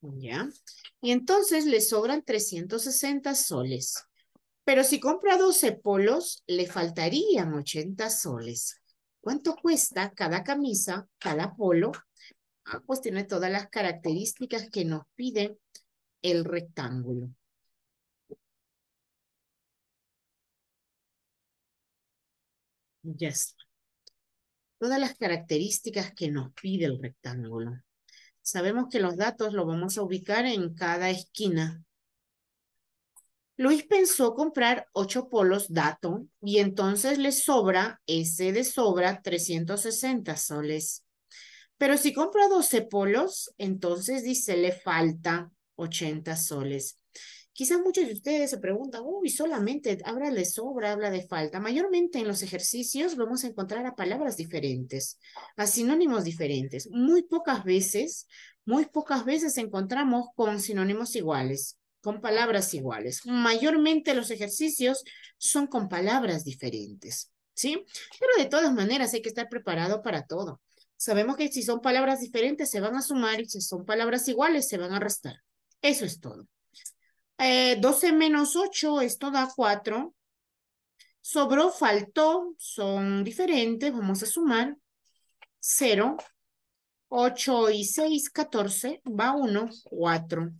Ya. Y entonces le sobran 360 soles. Pero si compra 12 polos, le faltarían 80 soles. ¿Cuánto cuesta cada camisa, cada polo? Ah, pues tiene todas las características que nos pide el rectángulo. Ya Todas las características que nos pide el rectángulo. Sabemos que los datos los vamos a ubicar en cada esquina Luis pensó comprar ocho polos dato y entonces le sobra, ese de sobra, 360 soles. Pero si compra 12 polos, entonces dice le falta 80 soles. Quizás muchos de ustedes se preguntan, uy, solamente habla de sobra, habla de falta. Mayormente en los ejercicios vamos a encontrar a palabras diferentes, a sinónimos diferentes. Muy pocas veces, muy pocas veces encontramos con sinónimos iguales con palabras iguales. Mayormente los ejercicios son con palabras diferentes, ¿sí? Pero de todas maneras hay que estar preparado para todo. Sabemos que si son palabras diferentes se van a sumar y si son palabras iguales se van a restar. Eso es todo. 12 eh, menos 8, esto da 4. Sobró, faltó, son diferentes, vamos a sumar. 0, 8 y 6, 14, va 1, 4.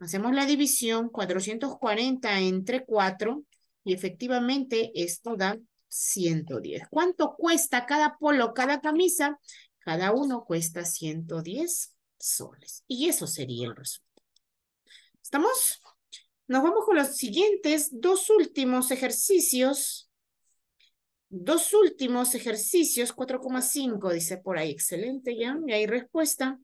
Hacemos la división 440 entre 4 y efectivamente esto da 110. ¿Cuánto cuesta cada polo, cada camisa? Cada uno cuesta 110 soles. Y eso sería el resultado. ¿Estamos? Nos vamos con los siguientes dos últimos ejercicios. Dos últimos ejercicios, 4,5 dice por ahí. Excelente, ya, ya hay respuesta.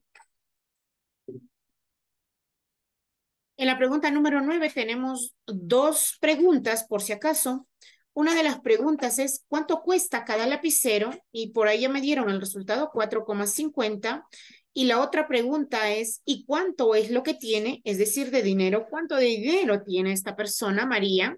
En la pregunta número 9 tenemos dos preguntas, por si acaso. Una de las preguntas es, ¿cuánto cuesta cada lapicero? Y por ahí ya me dieron el resultado, 4,50. Y la otra pregunta es, ¿y cuánto es lo que tiene? Es decir, de dinero, ¿cuánto de dinero tiene esta persona, María?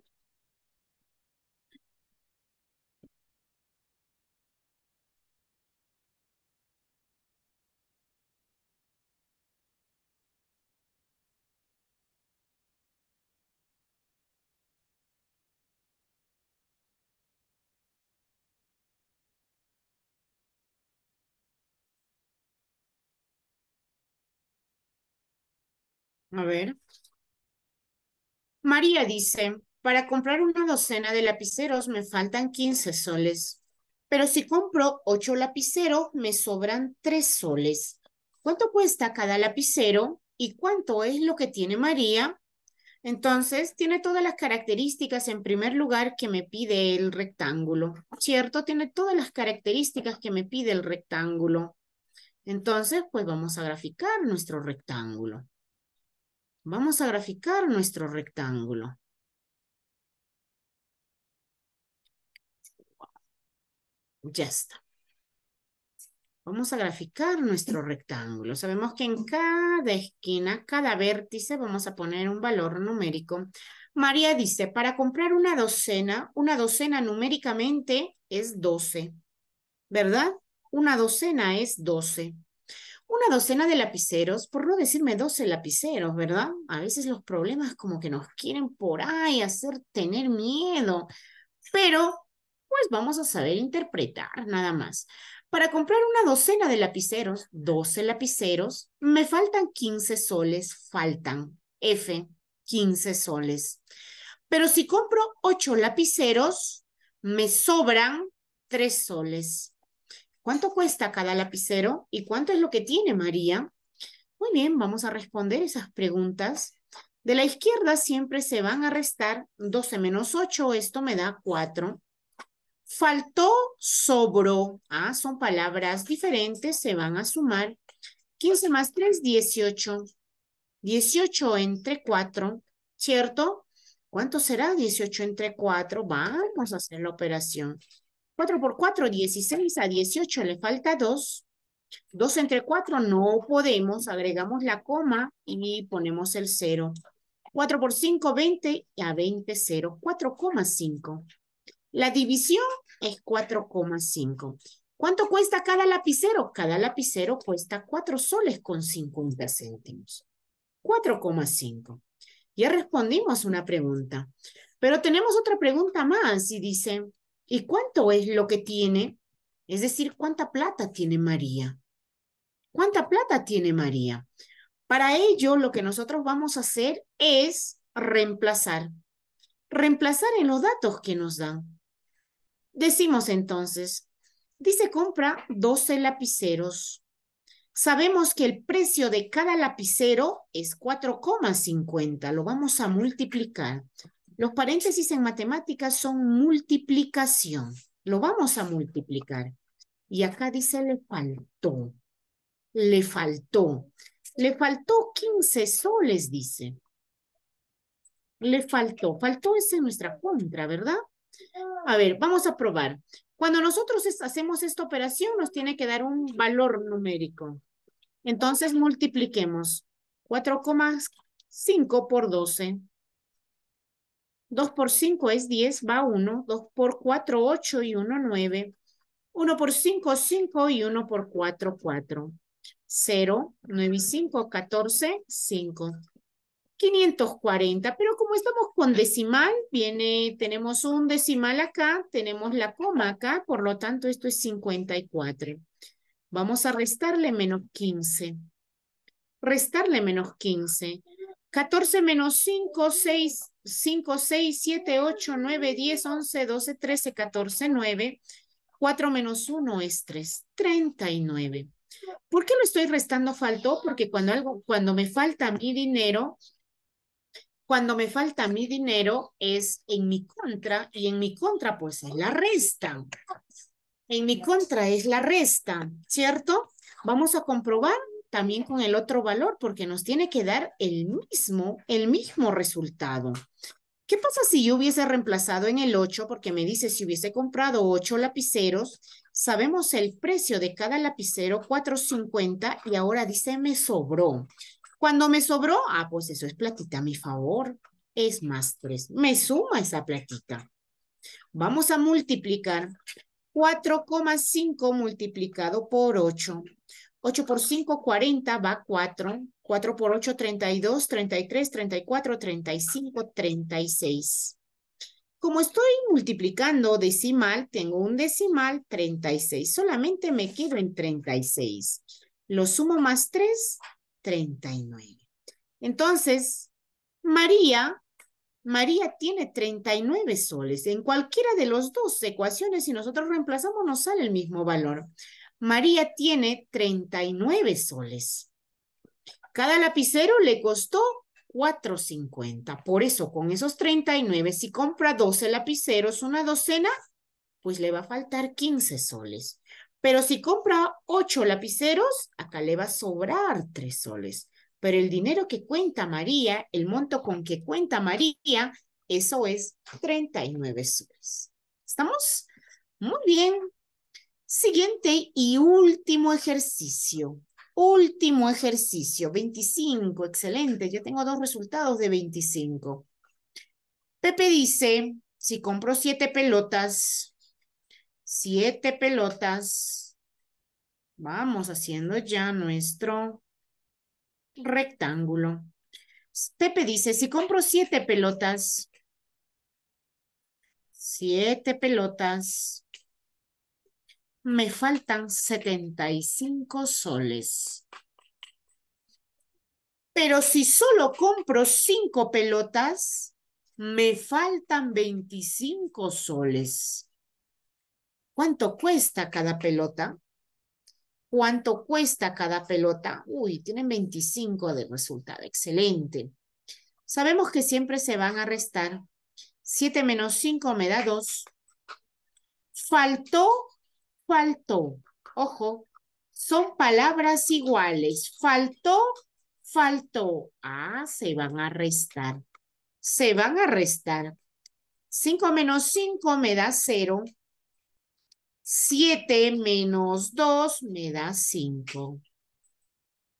A ver. María dice, para comprar una docena de lapiceros me faltan 15 soles, pero si compro 8 lapiceros me sobran 3 soles. ¿Cuánto cuesta cada lapicero y cuánto es lo que tiene María? Entonces, tiene todas las características en primer lugar que me pide el rectángulo, ¿cierto? Tiene todas las características que me pide el rectángulo. Entonces, pues vamos a graficar nuestro rectángulo. Vamos a graficar nuestro rectángulo. Ya está. Vamos a graficar nuestro rectángulo. Sabemos que en cada esquina, cada vértice, vamos a poner un valor numérico. María dice, para comprar una docena, una docena numéricamente es 12, ¿verdad? Una docena es 12 una docena de lapiceros, por no decirme 12 lapiceros, ¿verdad? A veces los problemas como que nos quieren por ahí hacer tener miedo, pero pues vamos a saber interpretar nada más. Para comprar una docena de lapiceros, 12 lapiceros, me faltan 15 soles, faltan. F, 15 soles. Pero si compro 8 lapiceros, me sobran 3 soles. ¿Cuánto cuesta cada lapicero y cuánto es lo que tiene María? Muy bien, vamos a responder esas preguntas. De la izquierda siempre se van a restar 12 menos 8, esto me da 4. Faltó, sobró. Ah, son palabras diferentes, se van a sumar. 15 más 3, 18. 18 entre 4, ¿cierto? ¿Cuánto será 18 entre 4? Vamos a hacer la operación. 4 por 4, 16 a 18 le falta 2. 2 entre 4 no podemos, agregamos la coma y ponemos el 0. 4 por 5, 20 a 20, 0. 4,5. La división es 4,5. ¿Cuánto cuesta cada lapicero? Cada lapicero cuesta 4 soles con 50 céntimos. 4,5. Ya respondimos una pregunta. Pero tenemos otra pregunta más y dice, ¿Y cuánto es lo que tiene? Es decir, ¿cuánta plata tiene María? ¿Cuánta plata tiene María? Para ello, lo que nosotros vamos a hacer es reemplazar. Reemplazar en los datos que nos dan. Decimos entonces, dice compra 12 lapiceros. Sabemos que el precio de cada lapicero es 4,50. Lo vamos a multiplicar. Los paréntesis en matemáticas son multiplicación. Lo vamos a multiplicar. Y acá dice le faltó. Le faltó. Le faltó 15 soles, dice. Le faltó. Faltó ese nuestra contra, ¿verdad? A ver, vamos a probar. Cuando nosotros hacemos esta operación, nos tiene que dar un valor numérico. Entonces, multipliquemos 4,5 por 12. 2 por 5 es 10, va 1. 2 por 4, 8 y 1, 9. 1 por 5, 5 y 1 por 4, 4. 0, 9 y 5, 14, 5. 540, pero como estamos con decimal, tenemos un decimal acá, tenemos la coma acá, por lo tanto esto es 54. Vamos a restarle menos 15. Restarle menos 15. 14 menos 5, 6, 5, 6, 7, 8, 9, 10, 11, 12, 13, 14, 9. 4 menos 1 es 3, 39. ¿Por qué lo estoy restando faltó? Porque cuando, algo, cuando me falta mi dinero, cuando me falta mi dinero es en mi contra y en mi contra pues es la resta. En mi contra es la resta, ¿cierto? Vamos a comprobar también con el otro valor porque nos tiene que dar el mismo, el mismo resultado. ¿Qué pasa si yo hubiese reemplazado en el 8? Porque me dice, si hubiese comprado 8 lapiceros, sabemos el precio de cada lapicero, 4.50, y ahora dice, me sobró. Cuando me sobró, ah, pues eso es platita a mi favor, es más 3. Me suma esa platita. Vamos a multiplicar 4,5 multiplicado por 8. 8 por 5, 40, va 4. 4 por 8, 32, 33, 34, 35, 36. Como estoy multiplicando decimal, tengo un decimal 36. Solamente me quedo en 36. Lo sumo más 3, 39. Entonces, María, María tiene 39 soles. En cualquiera de las dos ecuaciones, si nosotros reemplazamos, nos sale el mismo valor. María tiene 39 soles. Cada lapicero le costó 4.50. Por eso, con esos 39, si compra 12 lapiceros, una docena, pues le va a faltar 15 soles. Pero si compra 8 lapiceros, acá le va a sobrar 3 soles. Pero el dinero que cuenta María, el monto con que cuenta María, eso es 39 soles. ¿Estamos? Muy bien, Siguiente y último ejercicio. Último ejercicio, 25, excelente. Yo tengo dos resultados de 25. Pepe dice, si compro siete pelotas, siete pelotas, vamos haciendo ya nuestro rectángulo. Pepe dice, si compro siete pelotas, siete pelotas, me faltan 75 soles. Pero si solo compro cinco pelotas, me faltan 25 soles. ¿Cuánto cuesta cada pelota? ¿Cuánto cuesta cada pelota? Uy, tienen 25 de resultado. Excelente. Sabemos que siempre se van a restar. 7 menos 5 me da 2. Faltó faltó. Ojo, son palabras iguales. Faltó, faltó. Ah, se van a restar. Se van a restar. 5 menos 5 me da 0. 7 menos 2 me da 5.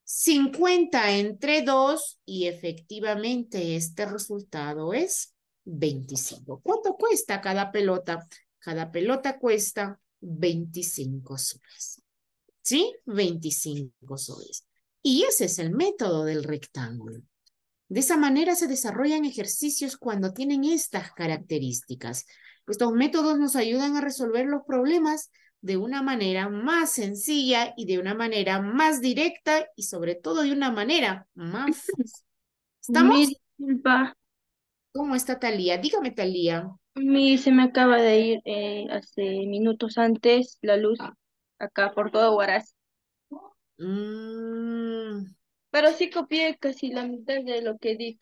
50 entre 2 y efectivamente este resultado es 25. ¿Cuánto cuesta cada pelota? Cada pelota cuesta 25 soles. ¿Sí? 25 soles. Y ese es el método del rectángulo. De esa manera se desarrollan ejercicios cuando tienen estas características. Estos métodos nos ayudan a resolver los problemas de una manera más sencilla y de una manera más directa y sobre todo de una manera más... ¿Estamos? ¿Cómo está Talía? Dígame, Talía. Mi, se me acaba de ir eh, hace minutos antes la luz ah. acá por todo Huaraz. Mm. Pero sí copié casi la mitad de lo que di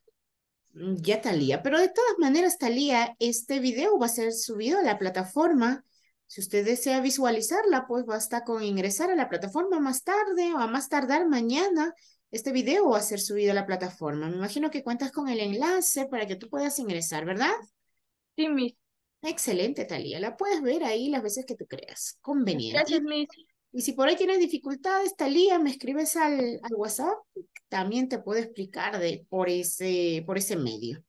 mm, ya, Talía. Pero de todas maneras, Talía, este video va a ser subido a la plataforma. Si usted desea visualizarla, pues basta con ingresar a la plataforma más tarde o a más tardar mañana. Este video va a ser subido a la plataforma. Me imagino que cuentas con el enlace para que tú puedas ingresar, ¿verdad? Sí, Miss. Excelente, Talía. La puedes ver ahí las veces que tú creas. Conveniente. Gracias, Miss. Y si por ahí tienes dificultades, Talía, me escribes al, al WhatsApp, también te puedo explicar de, por, ese, por ese medio.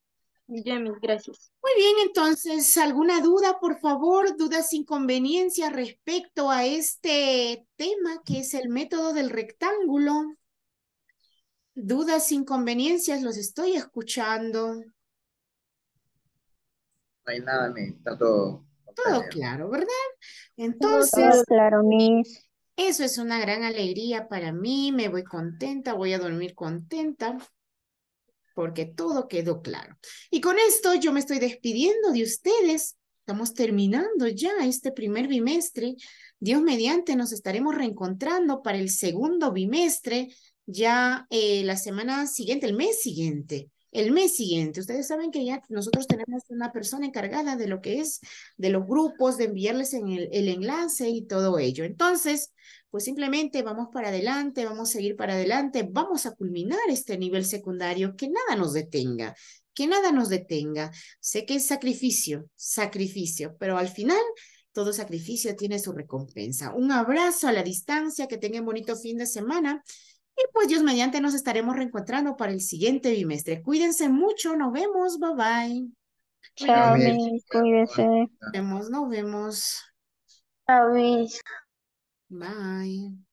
Ya, Miss, gracias. Muy bien, entonces, ¿alguna duda, por favor? ¿Dudas, inconveniencias respecto a este tema que es el método del rectángulo? ¿Dudas, inconveniencias? Los estoy escuchando no hay nada, me, está todo. Todo claro, ¿verdad? Entonces. Todo claro, mi. Eso es una gran alegría para mí, me voy contenta, voy a dormir contenta, porque todo quedó claro. Y con esto yo me estoy despidiendo de ustedes. Estamos terminando ya este primer bimestre. Dios mediante, nos estaremos reencontrando para el segundo bimestre, ya eh, la semana siguiente, el mes siguiente el mes siguiente. Ustedes saben que ya nosotros tenemos una persona encargada de lo que es, de los grupos, de enviarles en el, el, enlace y todo ello. Entonces, pues simplemente vamos para adelante, vamos a seguir para adelante, vamos a culminar este nivel secundario, que nada nos detenga, que nada nos detenga. Sé que es sacrificio, sacrificio, pero al final... Todo sacrificio tiene su recompensa. Un abrazo a la distancia, que tengan bonito fin de semana y pues Dios mediante nos estaremos reencontrando para el siguiente bimestre. Cuídense mucho, nos vemos, bye bye. Chao, cuídense. Cuídense. Nos vemos, nos vemos. Chao, Bye.